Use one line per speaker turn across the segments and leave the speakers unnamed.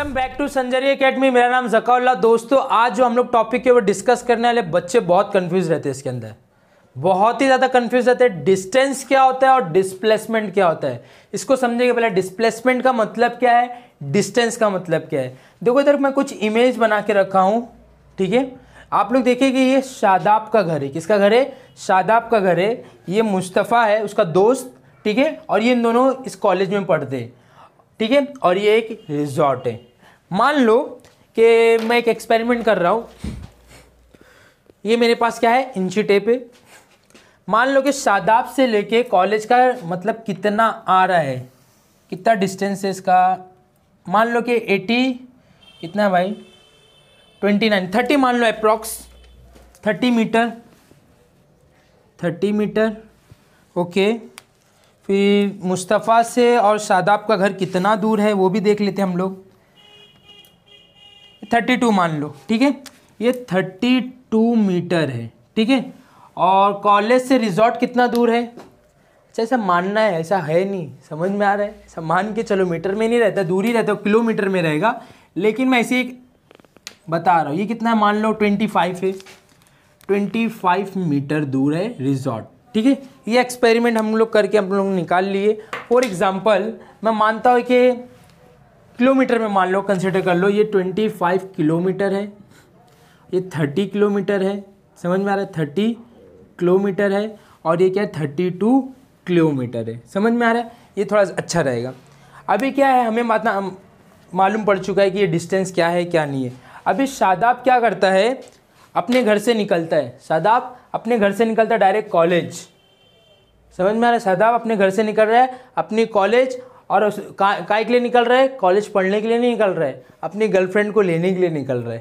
welcome back to Sanjari academy मेरा नाम जकाउल्ला दोस्तों आज जो हम लोग टॉपिक के ऊपर डिस्कस करने वाले बच्चे बहुत कंफ्यूज रहते हैं इसके अंदर बहुत ही ज़्यादा कंफ्यूज रहते हैं डिस्टेंस क्या होता है और डिस्प्लेसमेंट क्या होता है इसको समझेंगे पहले डिस्प्लेसमेंट का मतलब क्या है डिस्टेंस का मतलब क्या है देखो इधर मैं कुछ इमेज बना के रखा हूँ ठीक है आप लोग देखिए कि ये शादाब का घर है किसका घर है शादाब का घर है ये मुस्तफ़ा है उसका दोस्त ठीक है और ये इन दोनों इस कॉलेज में पढ़ते हैं ठीक है और ये एक रिजॉर्ट है मान लो कि मैं एक एक्सपेरिमेंट कर रहा हूँ ये मेरे पास क्या है इंची टेप है मान लो कि शादाब से लेके कॉलेज का मतलब कितना आ रहा है कितना डिस्टेंस है इसका मान लो कि एटी कितना है भाई ट्वेंटी नाइन थर्टी मान लो approx thirty metre thirty metre okay फिर मुस्तफ़ा से और शादाब का घर कितना दूर है वो भी देख लेते हैं हम लोग थर्टी टू मान लो ठीक है ये थर्टी टू मीटर है ठीक है और कॉलेज से रिजॉर्ट कितना दूर है अच्छा ऐसा मानना है ऐसा है नहीं समझ में आ रहा है ऐसा मान के चलो मीटर में नहीं रहता दूर ही रहता किलोमीटर में रहेगा लेकिन मैं ऐसे एक बता रहा हूँ ये कितना मान लो ट्वेंटी फाइव है ट्वेंटी फाइव मीटर दूर है रिजॉर्ट ठीक है ये एक्सपेरिमेंट हम लोग करके हम लोग निकाल लिए फॉर एग्ज़ाम्पल मैं मानता हूँ कि किलोमीटर में मान लो कंसिडर कर लो ये ट्वेंटी फाइव किलोमीटर है ये थर्टी किलोमीटर है समझ में आ रहा है थर्टी किलोमीटर है और ये क्या है थर्टी टू किलोमीटर है समझ में आ रहा है ये थोड़ा अच्छा रहेगा अभी क्या है हमें मतलब मालूम पड़ चुका है कि ये डिस्टेंस क्या है क्या नहीं है अभी शादाब क्या करता है अपने घर से निकलता है शादाब अपने घर से निकलता है डायरेक्ट कॉलेज समझ में आ रहा है शादाब अपने घर से निकल रहा है अपने कॉलेज और उस का, काय के लिए निकल रहे कॉलेज पढ़ने के लिए नहीं निकल रहे अपनी गर्लफ्रेंड को लेने के लिए निकल रहे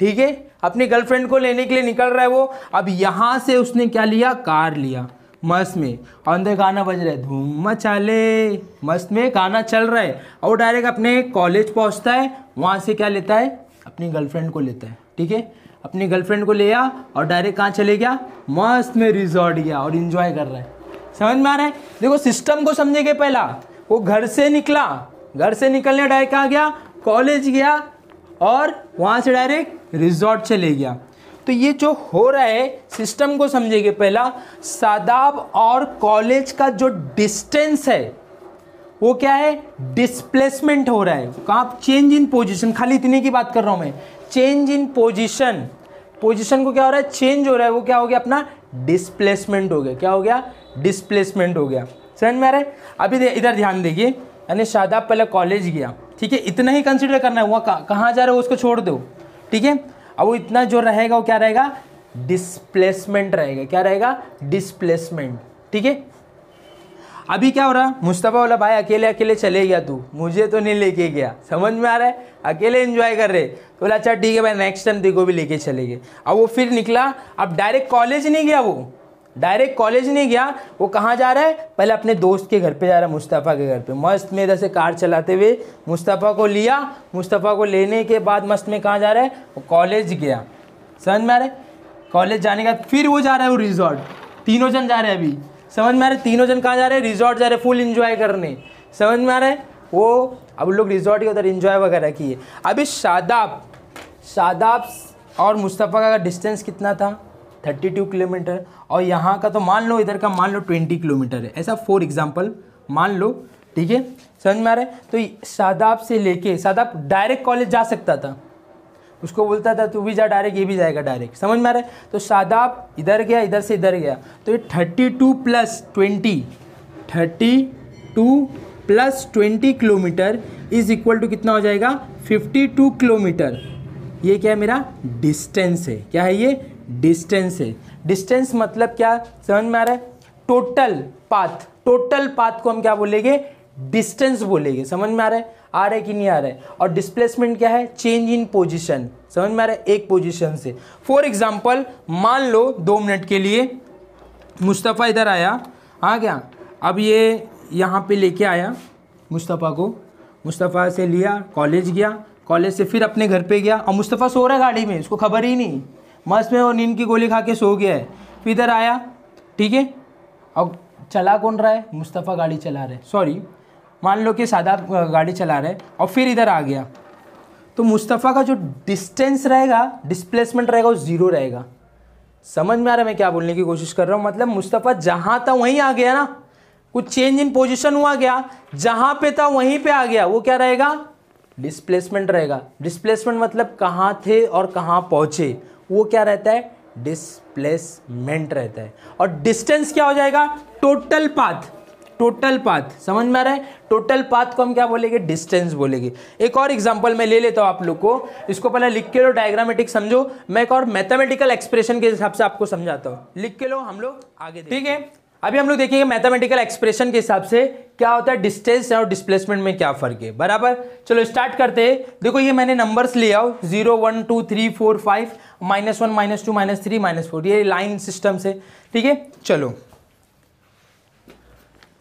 ठीक है अपनी गर्लफ्रेंड को लेने के लिए निकल रहा है वो अब यहाँ से उसने क्या लिया कार लिया मस्त में और अंदर गाना बज रहा है धूम मचा ले मस्त में गाना चल रहा है और डायरेक्ट अपने कॉलेज पहुँचता है वहाँ से क्या लेता है अपनी गर्लफ्रेंड को लेता है ठीक है अपनी गर्लफ्रेंड को ले आया और डायरेक्ट कहाँ चले गया मस्त में रिजॉर्ट गया और इन्जॉय कर रहा है समझ में आ रहा है देखो सिस्टम को समझेंगे पहला वो घर से निकला घर से निकलने डायरेक्ट कहाँ गया कॉलेज गया और वहाँ से डायरेक्ट रिजॉर्ट चले गया तो ये जो हो रहा है सिस्टम को समझेंगे पहला सादाब और कॉलेज का जो डिस्टेंस है वो क्या है डिस्प्लेसमेंट हो रहा है कहाँ चेंज इन पोजीशन खाली इतने की बात कर रहा हूँ मैं चेंज इन पोजीशन पोजीशन को क्या हो रहा है चेंज हो रहा है वो क्या हो गया अपना डिस्प्लेसमेंट हो गया क्या हो गया डिस्प्लेसमेंट हो गया समझ में आ रहा है अभी इधर ध्यान देगी यानी शादाब पहले कॉलेज गया ठीक है इतना ही कंसिडर करना है वह कहाँ जा रहे हो उसको छोड़ दो ठीक है अब वो इतना जो रहेगा वो क्या रहेगा डिसप्लेसमेंट रहेगा क्या रहेगा डिसप्लेसमेंट ठीक है अभी क्या हो रहा मुस्तफ़ा वाला भाई अकेले अकेले चले गया तू मुझे तो नहीं लेके गया समझ में आ रहा है अकेले एंजॉय कर रहे तो बोला अच्छा ठीक है भाई नेक्स्ट टाइम देखो भी लेके चले गए अब वो फिर निकला अब डायरेक्ट कॉलेज नहीं गया वो डायरेक्ट कॉलेज नहीं गया वो कहाँ जा रहा है पहले अपने दोस्त के घर पे जा रहा है मुस्तफ़ा के घर पे मस्त में इधर से कार चलाते हुए मुस्तफ़ा को लिया मुस्तफ़ा को लेने के बाद मस्त में कहाँ जा रहा है वो कॉलेज गया समझ में आ रहा है कॉलेज जाने के बाद फिर वो जा रहा है वो रिजॉर्ट तीनों जन जा रहे हैं अभी समझ में आ रहे तीनों जन कहाँ जा रहे हैं रिजॉर्ट जा रहे हैं फुल इन्जॉय करने समझ में आ रहे वो अब लोग रिजॉर्ट के उधर इन्जॉय वगैरह किए अभी शादाब शादाब और मुस्तफ़ा का डिस्टेंस कितना था थर्टी टू किलोमीटर और यहाँ का तो मान लो इधर का मान लो ट्वेंटी किलोमीटर है ऐसा फॉर एग्जाम्पल मान लो ठीक है समझ में आ रहा है तो शादाब से लेके शादाब डायरेक्ट कॉलेज जा सकता था उसको बोलता था तू भी जा डायरेक्ट ये भी जाएगा डायरेक्ट समझ में आ रहा है तो शादाब इधर गया इधर से इधर गया तो ये thirty two plus twenty thirty two plus twenty kilometre is equal to कितना हो जाएगा फिफ्टी टू किलोमीटर ये क्या है मेरा डिस्टेंस है क्या है ये डिस्टेंस है डिस्टेंस मतलब क्या समझ में आ रहा है टोटल पाथ टोटल पाथ को हम क्या बोलेंगे डिस्टेंस बोलेंगे समझ में आ रहा है आ रहा है कि नहीं आ रहा है और डिस्प्लेसमेंट क्या है चेंज इन पोजिशन समझ में आ रहा है एक पोजिशन से फॉर एग्जाम्पल मान लो दो मिनट के लिए मुस्तफ़ा इधर आया आ गया अब ये यहाँ पे लेके आया मुस्तफ़ा को मुस्तफ़ा से लिया कॉलेज गया कॉलेज से फिर अपने घर पे गया और मुस्तफ़ा सो रहा है गाड़ी में उसको खबर ही नहीं मस्त में वो नींद की गोली खा के सो गया है फिर इधर आया ठीक है और चला कौन रहा है मुस्तफ़ा गाड़ी चला रहे सॉरी मान लो कि सादाब गाड़ी चला रहे और फिर इधर आ गया तो मुस्तफ़ा का जो डिस्टेंस रहेगा डिस्प्लेसमेंट रहेगा वो ज़ीरो रहेगा समझ में आ रहा है मैं क्या बोलने की कोशिश कर रहा हूँ मतलब मुस्तफ़ा जहाँ था वहीं आ गया ना कुछ चेंज इन पोजिशन हुआ गया जहाँ पे था वहीं पे आ गया वो क्या रहेगा डिस्प्लेसमेंट रहेगा डिस्प्लेसमेंट मतलब कहाँ थे और कहाँ पहुँचे वो क्या रहता है डिस्प्लेसमेंट रहता है और डिस्टेंस क्या हो जाएगा टोटल पाथ टोटल पाथ समझ में आ रहा है टोटल पाथ को हम क्या बोलेंगे डिस्टेंस बोलेंगे एक और एग्जांपल मैं ले लेता हूं आप लोग को इसको पहले लिख के लो डायग्रामेटिक समझो मैं एक और मैथमेटिकल एक्सप्रेशन के हिसाब से आपको समझाता हूं लिख के लो हम लोग आगे ठीक है अभी हम लोग देखेंगे मैथमेटिकल एक्सप्रेशन के हिसाब से क्या होता है डिस्टेंस और डिस्प्लेसमेंट में क्या फ़र्क है बराबर चलो स्टार्ट करते हैं देखो ये मैंने नंबर्स लिया हो zero one two three four five minus one minus two minus three minus four ये लाइन सिस्टम से ठीक है चलो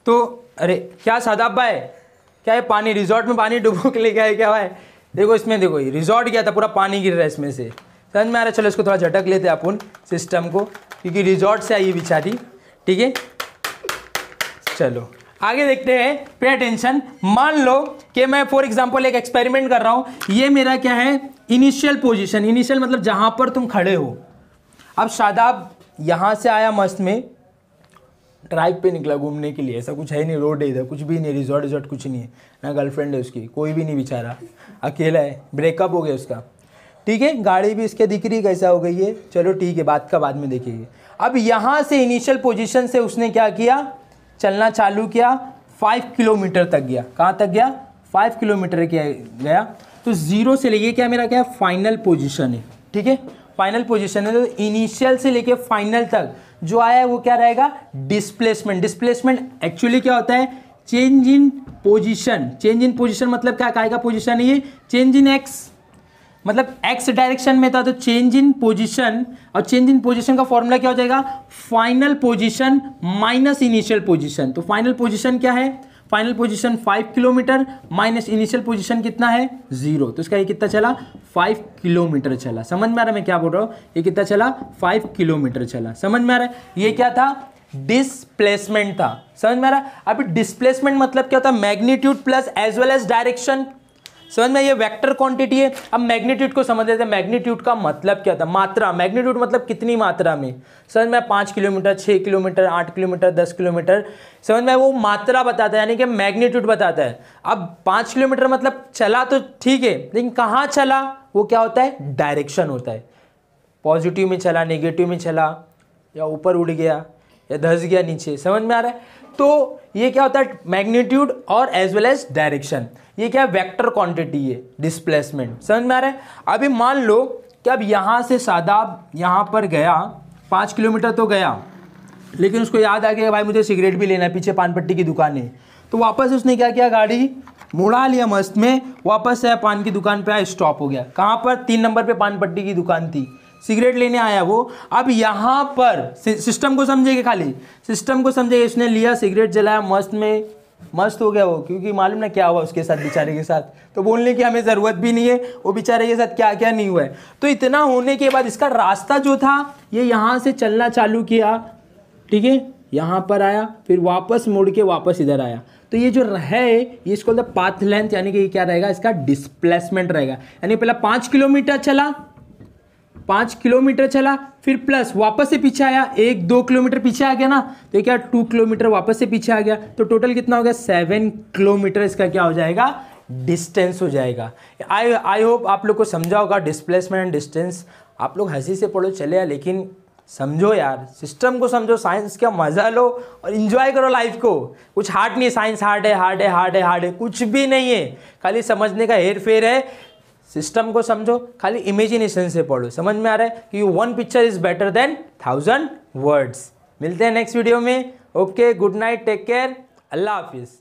तो अरे क्या सादाब भाई क्या है पानी रिजॉर्ट में पानी डुबो के लेके आए क्या भाई देखो इसमें देखो ये रिजॉर्ट गया था पूरा पानी गिर रहा है इसमें से समझ में आ रहा है चलो इसको थोड़ा झटक लेते हैं अपन सिस्टम को क्योंकि रिजॉर्ट से आई है ठीक है चलो आगे देखते हैं पे अटेंशन मान लो कि मैं फॉर एग्जाम्पल एक एक्सपेरिमेंट कर रहा हूं ये मेरा क्या है इनिशियल पोजीशन इनिशियल मतलब जहां पर तुम खड़े हो अब शादाब यहाँ से आया मस्त में ड्राइव पे निकला घूमने के लिए ऐसा कुछ है नहीं रोड है इधर कुछ भी नहीं रिजॉर्ट रिजॉर्ट कुछ नहीं है ना गर्लफ्रेंड है उसकी कोई भी नहीं बेचारा अकेला है ब्रेकअप हो गया उसका ठीक है गाड़ी भी इसके दिख रही कैसा हो गई है चलो ठीक है बात का बाद में देखिए अब यहाँ से इनिशियल पोजीशन से उसने क्या किया चलना चालू किया फाइव किलोमीटर तक गया कहाँ तक गया फाइव किलोमीटर किया गया तो ज़ीरो से लेके क्या मेरा क्या फाइनल पोजिशन है ठीक है फाइनल पोजिशन है तो इनिशियल से लेके फाइनल तक जो आया है वो क्या रहेगा डिस्प्लेसमेंट डिस्प्लेसमेंट एक्चुअली क्या होता है change in position change in position मतलब क्या कहेगा पोजिशन ये चेंज इन एक्स मतलब एक्स डायरेक्शन में था तो चेंज इन पोजीशन और चेंज इन पोजीशन का फॉर्मूला क्या हो जाएगा final position minus initial position तो फाइनल पोजीशन क्या है final position five kilometre minus initial position कितना है जीरो तो इसका ये कितना चला फाइव किलोमीटर चला समझ में आ रहा है मैं क्या बोल रहा हूँ ये कितना चला फाइव किलोमीटर चला समझ में आ रहा है ये क्या था डिसप्लेसमेंट था समझ में आ रहा है अभी डिसप्लेसमेंट मतलब क्या होता है magnitude plus as well as direction समझ में ये वेक्टर क्वांटिटी है अब मैग्नीट्यूड को समझ लेते हैं मैग्नीट्यूड का मतलब क्या था मात्रा मैग्नीट्यूड मतलब कितनी मात्रा में समझ में पाँच किलोमीटर छः किलोमीटर आठ किलोमीटर दस किलोमीटर समझ में वो मात्रा बताता है यानी कि मैग्नीट्यूड बताता है अब पाँच किलोमीटर मतलब चला तो ठीक है लेकिन कहाँ चला वो क्या होता है डायरेक्शन होता है पॉजिटिव में चला नेगेटिव में चला या ऊपर उड़ गया या धस गया नीचे समझ में आ रहा है तो ये क्या होता है मैग्नीट्यूड और एज वेल एज डायरेक्शन ये क्या है वैक्टर क्वांटिटी है डिस्प्लेसमेंट समझ में आ रहा है अभी मान लो कि अब यहाँ से शादाब यहाँ पर गया पाँच किलोमीटर तो गया लेकिन उसको याद आ गया भाई मुझे सिगरेट भी लेना है पीछे पान पट्टी की दुकान है तो वापस उसने क्या किया गाड़ी मुड़ा लिया मस्त में वापस से पान की दुकान पे आया स्टॉप हो गया कहाँ पर तीन नंबर पे पान पट्टी की दुकान थी सिगरेट लेने आया वो अब यहाँ पर सिस्टम को समझेगा खाली सिस्टम को समझेगा इसने लिया सिगरेट जलाया मस्त में मस्त हो गया वो क्योंकि मालूम ना क्या हुआ उसके साथ बेचारे के साथ तो बोलने की हमें ज़रूरत भी नहीं है वो बेचारे के साथ क्या क्या नहीं हुआ है तो इतना होने के बाद इसका रास्ता जो था ये यहाँ से चलना चालू किया ठीक है यहाँ पर आया फिर वापस मुड़ के वापस इधर आया तो ये जो है ये इसको पाथ लेंथ यानी कि ये क्या रहेगा इसका डिस्प्लेसमेंट रहेगा यानी पहला पाँच किलोमीटर चला पाँच किलोमीटर चला फिर प्लस वापस से पीछे आया एक दो किलोमीटर पीछे आ गया ना तो क्या टू किलोमीटर वापस से पीछे आ गया तो टोटल कितना हो गया सेवन किलोमीटर इसका क्या हो जाएगा डिस्टेंस हो जाएगा आई आई होप आप लोग को समझा होगा डिस्प्लेसमेंट एंड डिस्टेंस आप लोग हंसी से पढ़ो चले या लेकिन समझो यार सिस्टम को समझो साइंस का मज़ा लो और इन्जॉय करो लाइफ को कुछ हार्ड नहीं साइंस हार्ड है हार्ड है हार्ड है हार्ड है कुछ भी नहीं है खाली समझने का हेर फेर है सिस्टम को समझो खाली इमेजिनेशन से पढ़ो समझ में आ रहा है कि one picture is better than thousand words मिलते हैं नेक्स्ट वीडियो में okay good night take care अल्लाह हाफिज़